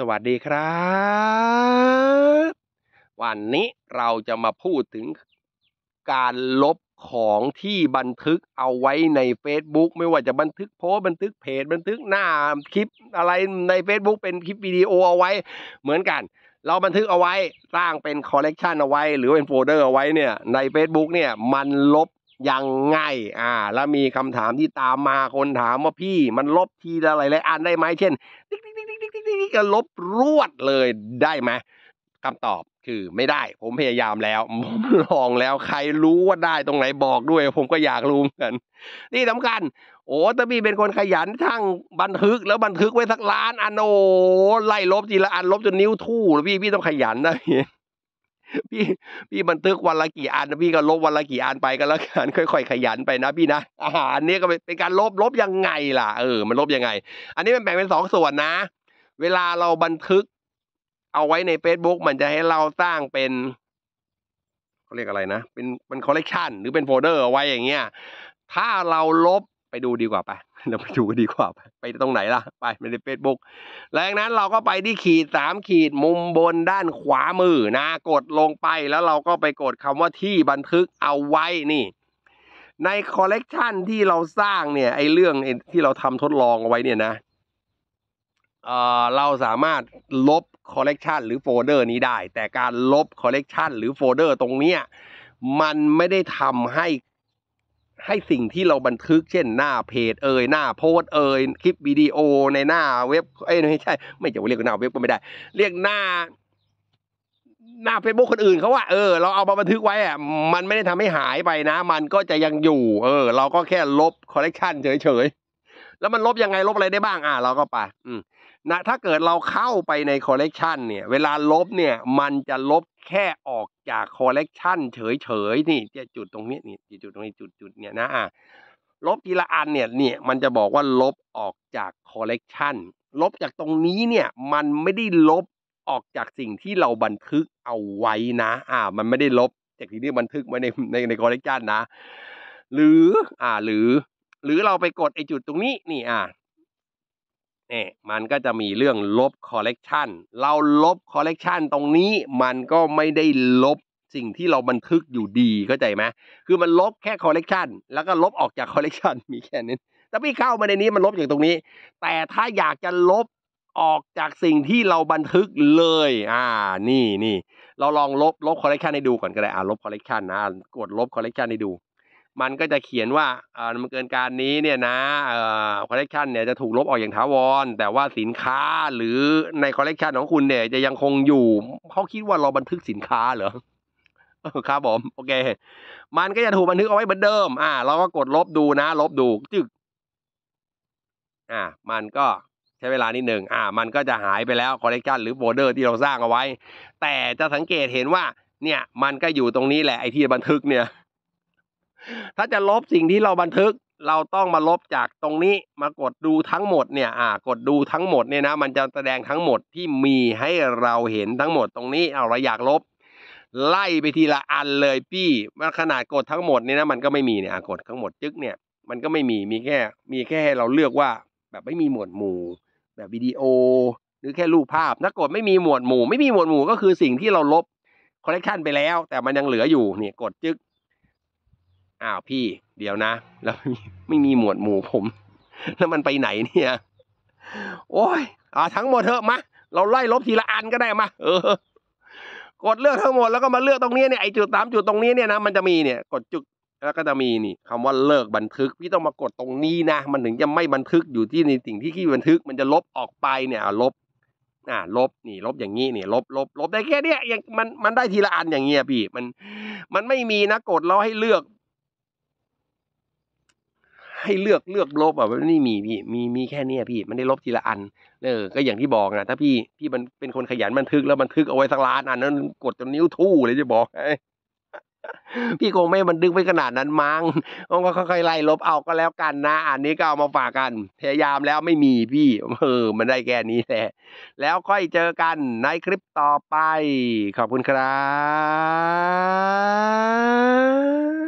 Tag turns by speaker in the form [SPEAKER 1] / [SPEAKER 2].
[SPEAKER 1] สวัสดีครับ วันนี้เราจะมาพูดถึงการลบของที่บันทึกเอาไว้ใน Facebook ไม่ว่าจะบันทึกโพสบันทึกเพจบันทึกหน้าคลิปอะไรใน Facebook เป็นคลิปวิดีโอเอาไว้ เหมือนกัน เราบันทึกเอาไว้สร้างเป็นคอลเลกชันเอาไว้ หรือเป็นโฟลเดอร์เอาไว้เนี่ยใน Facebook เนี่ยมันลบยังไงอ่าแล้วมีคำถามที่ตามมาคนถามว่าพี่มันลบทีละหลายๆอันได้ไหมเช่นติ๊กนี่ก็ลบรวดเลยได้ไหมคำตอบคือ ไม่ได้ผมพยายามแล้วผมลองแล้วใครรู้ว่าได้ตรงไหนบอกด้วย ผมก็อยากรู้เหมือนกัน นี่สำคัญโอ้ตาบีเป็นคนขยันทั้งบันทึกแล้วบันทึกไว้สักล้านอันโอ้ไล่ลบทีละอันลบจนนิ้วทู่แล้วพี่พี่ต้องขยันนะพี่พี่พี่บันทึกวันละกี่อันพี่ก็ลบวันละกี่อันไปก็แล้วกัน ค่อยๆขยันไปนะ พี่นะอาหารนี้ก็เป็นการลบลบยังไงล่ะเออ มันลบยังไง อันนี้มันแบ่งเป็นสองส่วนนะเวลาเราบันทึก เอาไว้ใน Facebook มันจะให้เราสร้างเป็นเขาเรียกอะไรนะ เป็นเป็นคอลเลกชันหรือเป็นโฟลเดอร์เอาไว้อย่างเงี้ย ถ้าเราลบไปดูดีกว่าไป เราไปดูก็ดีกว่า ไปไปตรงไหนล่ะไปในเฟซบุ๊กแล้วนั้นเราก็ไปที่ขีดสามขีดมุมบนด้านขวามือนะกดลงไป แล้วเราก็ไปกดคำว่าที่บันทึกเอาไว้นี่ในคอลเลกชันที่เราสร้างเนี่ยไอเรื่องที่เราทำทดลองเอาไว้เนี่ยนะเราสามารถลบคอลเลกชันหรือโฟลเดอร์นี้ได้ แต่การลบคอลเลกชันหรือโฟลเดอร์ตรงเนี้ยมันไม่ได้ทำให้ ให้สิ่งที่เราบันทึก เช่นหน้าเพจ เอ่ยหน้าโพสเอ่ยคลิปวิดีโอในหน้าเว็บเอ้ย ไม่ใช่ ไม่จะเรียกหน้าเว็บก็ไม่ได้ เรียกหน้าหน้าเฟซบุ๊กคนอื่นเขาว่าเออเราเอามาบันทึกไว้อะมันไม่ได้ทำให้หายไปนะ มันก็จะยังอยู่ เออ เราก็แค่ลบคอลเลกชันเฉยแล้วมันลบยังไงลบอะไรได้บ้างอ่าเราก็ไปอืมนะถ้าเกิดเราเข้าไปในคอลเลกชันเนี่ย เวลาลบเนี่ยมันจะลบแค่ออกจากคอลเลกชันเฉยๆนี่จจุดตรงนี้นี่จุดตรงนี้จุดจุดเนี่ยนะอ่ะลบทีละอันเนี่ยเนี่ยมันจะบอกว่าลบออกจากคอลเลกชันลบจากตรงนี้เนี่ย มันไม่ได้ลบออกจากสิ่งที่เราบันทึกเอาไว้นะ อ่ามันไม่ได้ลบจากที่นี่บันทึกไว้ในในในคอลเลกชันนะหรืออ่า หรือหรือเราไปกดไอจุดตรงนี้นี่ อ่ะนี่มันก็จะมีเรื่องลบคอลเลกชันเราลบคอลเลกชันตรงนี้มันก็ไม่ได้ลบสิ่งที่เราบันทึกอยู่ดีเข้าใจไหมคือมันลบแค่คอลเลกชันแล้วก็ลบออกจากคอลเลกชันมีแค่นี้ถ้าพี่เข้ามาในนี้มันลบอย่างตรงนี้ แต่ถ้าอยากจะลบออกจากสิ่งที่เราบันทึกเลย อ่า นี่นี่เราลองลบลบคอลเลกชันให้ดูก่อนก็ได้อ่าลบคอลเลกชันนะกดลบคอลเลกชันให้ดูมันก็จะเขียนว่าเออมันเกินการนี้เนี่ยนะเอ่อคอลเลกชันเนี่ยจะถูกลบออกอย่างถาวรแต่ว่าสินค้าหรือในคอลเลกชันของคุณเนี่ย จะยังคงอยู่เขาคิดว่าเราบันทึกสินค้าเหรอครับผมโอเคมันก็จะถูกบันทึกเอาไว้เหมือนเดิม อ่าเราก็กดลบดูนะ ลบดู จึกอ่ามันก็ใช้เวลานิดหนึ่งอ่ามันก็จะหายไปแล้วคอลเลกชันหรือโฟลเดอร์ที่เราสร้างเอาไว้ แต่จะสังเกตเห็นว่า เนี่ย มันก็อยู่ตรงนี้แหละไอที่บันทึกเนี่ยถ้าจะลบสิ่งที่เราบันทึกเราต้องมาลบจากตรงนี้มากดดูทั้งหมดเนี่ยอ่า กดดูทั้งหมดเนี่ยนะ มันจะแสดงทั้งหมดที่มีให้เราเห็นทั้งหมดตรงนี้เอาเราอยากลบไล่ไปทีละอันเลยพี่มาขนาดกดทั้งหมดเนี่ยนะมันก็ไม่มีเนี่ยกดทั้งหมดจึ๊กเนี่ย มันก็ไม่มีมีแค่ มีแค่ให้เราเลือกว่า แบบไม่มีหมวดหมู่ แบบวิดีโอหรือแค่รูปภาพถ้ากดไม่มีหมวดหมู่ไม่มีหมวดหมู่ ก็คือสิ่งที่เราลบคอลเลกชันไปแล้ว แต่มันยังเหลืออยู่เนี่ยกดจึ๊กอ้าวพี่เดี๋ยวนะ แล้วไม่มีหมวดหมู่ผม แล้วมันไปไหนเนี่ยโอ้ยอ่าทั้งหมดเถอะมาเราไล่ลบทีละอันก็ได้มาเออ กดเลือกทั้งหมดแล้วก็มาเลือกตรงนี้เนี่ยไอจุดสามจุดตรงนี้เนี่ยนะมันจะมีเนี่ยกดจุดแล้วก็จะมีนี่ คำว่าเลิกบันทึกพี่ต้องมากดตรงนี้นะมันถึงจะไม่บันทึกอยู่ที่ในสิ่งที่ขี้บันทึกมันจะลบออกไปเนี่ยลบอ่าลบนี่ ลบอย่างนี้นี่ลบลบลบได้แค่เนี้ยยังมันมันได้ทีละอันอย่างเงี้ยพี่มัน มันไม่มีนะกดเราให้เลือกให้เลือกเลือกลบอ่ะมันไม่มีพี่มีมีแค่เนี้ยพี่มันได้ลบทีละอัน เออก็อย่างที่บอกนะถ้าพี่พี่มันเป็นคนขยันบันทึกแล้วบันทึกเอาไว้สักล้านอันนั้น กดจนนิ้วทู่ เลยจะบอกไพี่คงไม่บันทึกไว้ขนาดนั้นมั้งมันก็ค่อยๆไล่ลบเอาก็แล้วกัน นะ อันนี้ก็เอามาฝากกัน พยายามแล้วไม่มีพี่ เออมันได้แค่นี้แหละ แล้วค่อยเจอกันในคลิปต่อไปขอบคุณครับ